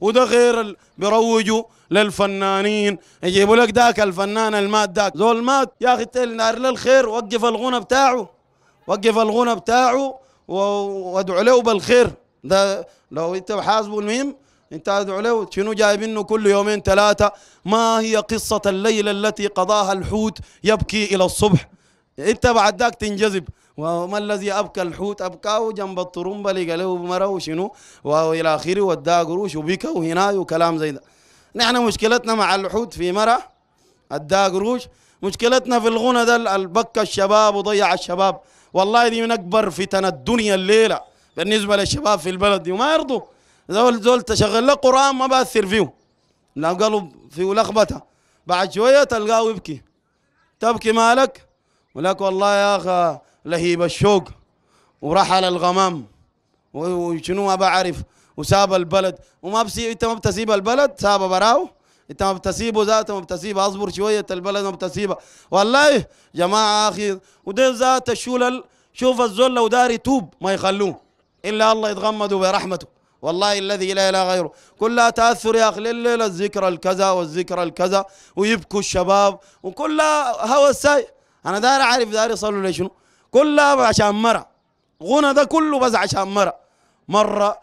وده غير بيروجوا للفنانين يجيبوا لك ذاك الفنان المات ذاك زول مات يا اخي نار للخير وقف الغنى بتاعه وقف الغنى بتاعه وادعو له بالخير ده لو انت حاسبه المهم انت ادعو له شنو جايبينه كل يومين ثلاثه ما هي قصه الليله التي قضاها الحوت يبكي الى الصبح انت بعد ذاك تنجذب وما الذي أبكى الحوت أبكاه جنب الطرمبة لقليه مرة وشنو وإلى آخره وداه قروش وبكى وهنا وكلام زي ده نحن مشكلتنا مع الحوت في مرة أداه قروش مشكلتنا في الغنى ده البكى الشباب وضيع الشباب والله دي من أكبر فتن الدنيا الليلة بالنسبة للشباب في البلد دي وما يرضوا زول زول تشغل له قرآن ما بأثر فيه لا قلب فيه لخبطة بعد شوية تلقاه يبكي تبكي مالك ولك والله يا أخي لهيب الشوق ورحل الغمام وشنو ما بعرف وساب البلد وما بسيب انت ما بتسيب البلد ساب براو انت ما بتسيبه ذاته ما بتسيبه اصبر شويه البلد ما بتسيبها والله جماعه اخي وده ذات الشلل شوف الزول لو داري توب ما يخلوه الا الله يتغمده برحمته والله الذي لا اله غيره كلها تاثر يا اخي الليله الذكرى الكذا والذكرى الكذا ويبكوا الشباب وكلها هوى الساي انا داري عارف داري يصلوا لشنو كلها عشان مرة غنى ده كله بس عشان مرة مرة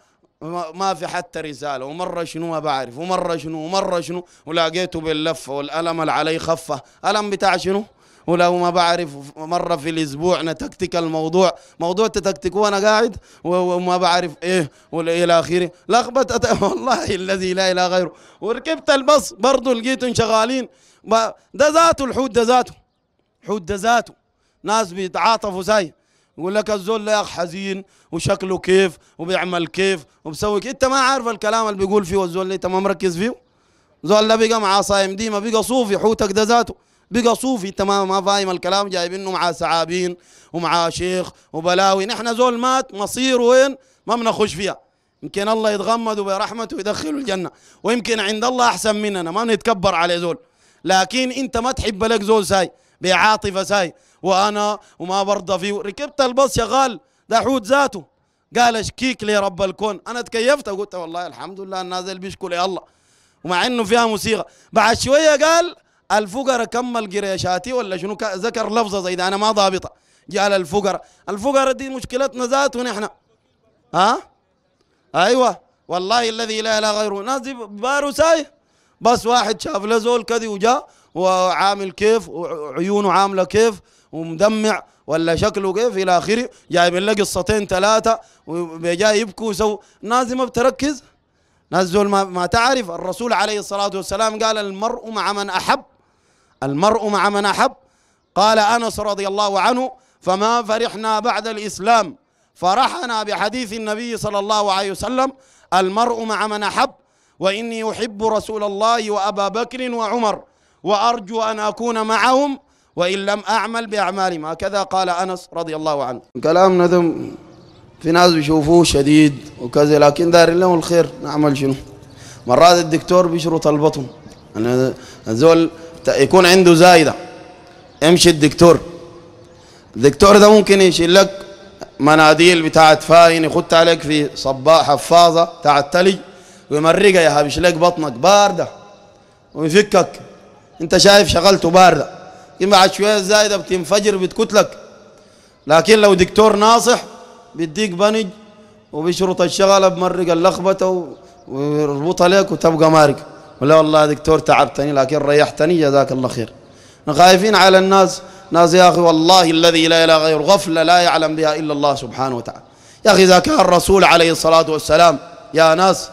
ما في حتى رسالة ومرة شنو ما بعرف ومرة شنو ومرة شنو ولقيته باللفة والألم اللي علي خفة ألم بتاع شنو ولو ما بعرف مرة في الأسبوع نتكتك الموضوع موضوع تتكتك وأنا قاعد وما بعرف إيه وإلى آخره لخبطة والله الذي لا إله غيره وركبت البص برضه لقيتهم شغالين ده ذاته الحوت ده ذاته حوت ده ذاته ناس بيتعاطفوا زي يقول لك الزول يا اخ حزين وشكله كيف وبيعمل كيف وبسوي كيف انت ما عارف الكلام اللي بيقول فيه الزول انت ما مركز فيه زول اللي بقى مع صايم ديما بقى صوفي حوتك ده ذاته بقى صوفي انت ما فاهم الكلام جايبينه مع سعابين ومع شيخ وبلاوي نحن زول مات مصيره وين ما بنخش فيها يمكن الله يتغمد برحمته ويدخله الجنه ويمكن عند الله احسن مننا ما نتكبر عليه زول لكن انت ما تحب لك زول ساي بعاطفه ساي وانا وما برضى فيه ركبت الباص شغال ده حوت ذاته قال اشكيك لي رب الكون انا تكيفت قلت والله الحمد لله الناس اللي بيشكوا لي الله ومع انه فيها موسيقى بعد شويه قال الفقراء كمل قريشاتي ولا شنو ذكر لفظه زي ده انا ما ضابطه جاء الفقر الفقراء دي مشكلتنا ذاته نحن ها ايوه والله الذي لا اله غيره ناس بارو ساي بس واحد شاف له زول كذي وجاء وعامل كيف وعيونه عامله كيف ومدمع ولا شكله كيف الى اخره جايب لنا قصتين ثلاثه وجاي يبكوا سو ناس ما بتركز ناس زول ما, ما تعرف الرسول عليه الصلاه والسلام قال المرء مع من احب المرء مع من احب قال انس رضي الله عنه فما فرحنا بعد الاسلام فرحنا بحديث النبي صلى الله عليه وسلم المرء مع من احب واني احب رسول الله وابا بكر وعمر وأرجو أن أكون معهم وإن لم أعمل بأعمالهم هكذا قال أنس رضي الله عنه كلام ندم في ناس بيشوفوه شديد وكذا لكن دار لهم الخير نعمل شنو مرات الدكتور بيشرط البطن أنا زول يكون عنده زايدة امشي الدكتور الدكتور ده ممكن يشيل لك مناديل بتاعت فاين يخت عليك في صباح حفاظة بتاعت تلج ويمرقها يا هابش لك بطنك باردة ويفكك انت شايف شغلته بارده بعد شويه زايده بتنفجر بتكتلك لكن لو دكتور ناصح بيديك بنج وبيشرط الشغله بمرق اللخبطه ويربطها لك وتبقى مارق ولا والله دكتور تعبتني لكن ريحتني جزاك الله خير خايفين على الناس ناس يا اخي والله الذي لا اله غير غفله لا يعلم بها الا الله سبحانه وتعالى يا اخي اذا كان الرسول عليه الصلاه والسلام يا ناس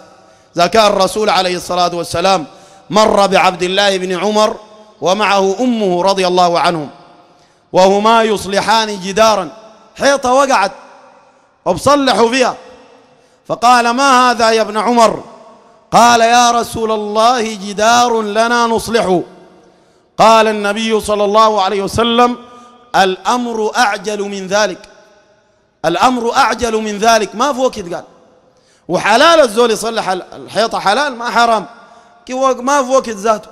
اذا كان الرسول عليه الصلاه والسلام مر بعبد الله بن عمر ومعه أمه رضي الله عنهم وهما يصلحان جدارا حيطة وقعت وبصلحوا فيها فقال ما هذا يا ابن عمر قال يا رسول الله جدار لنا نصلحه قال النبي صلى الله عليه وسلم الأمر أعجل من ذلك الأمر أعجل من ذلك ما في وقت قال وحلال الزول يصلح الحيطة حلال ما حرام كي ما في وقت ذاته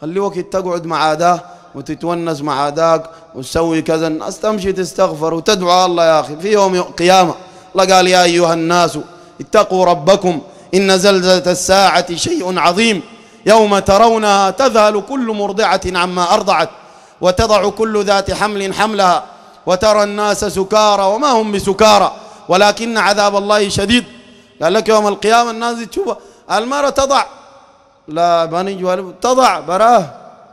خلي وقت تقعد مع ذا وتتونس مع ذاك وتسوي كذا الناس تمشي تستغفر وتدعو الله يا أخي في يوم القيامة الله قال يا أيها الناس اتقوا ربكم إن زلزلة الساعة شيء عظيم يوم ترونها تذهل كل مرضعة عما أرضعت وتضع كل ذات حمل حملها وترى الناس سكارى وما هم بسكارى ولكن عذاب الله شديد قال لك يوم القيامة الناس تشوفها المرأة تضع لا ماني جوانب تضع براه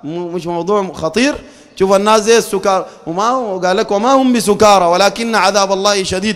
مش موضوع خطير شوف الناس زي السكار وما قال لك وما هم بسكارى ولكن عذاب الله شديد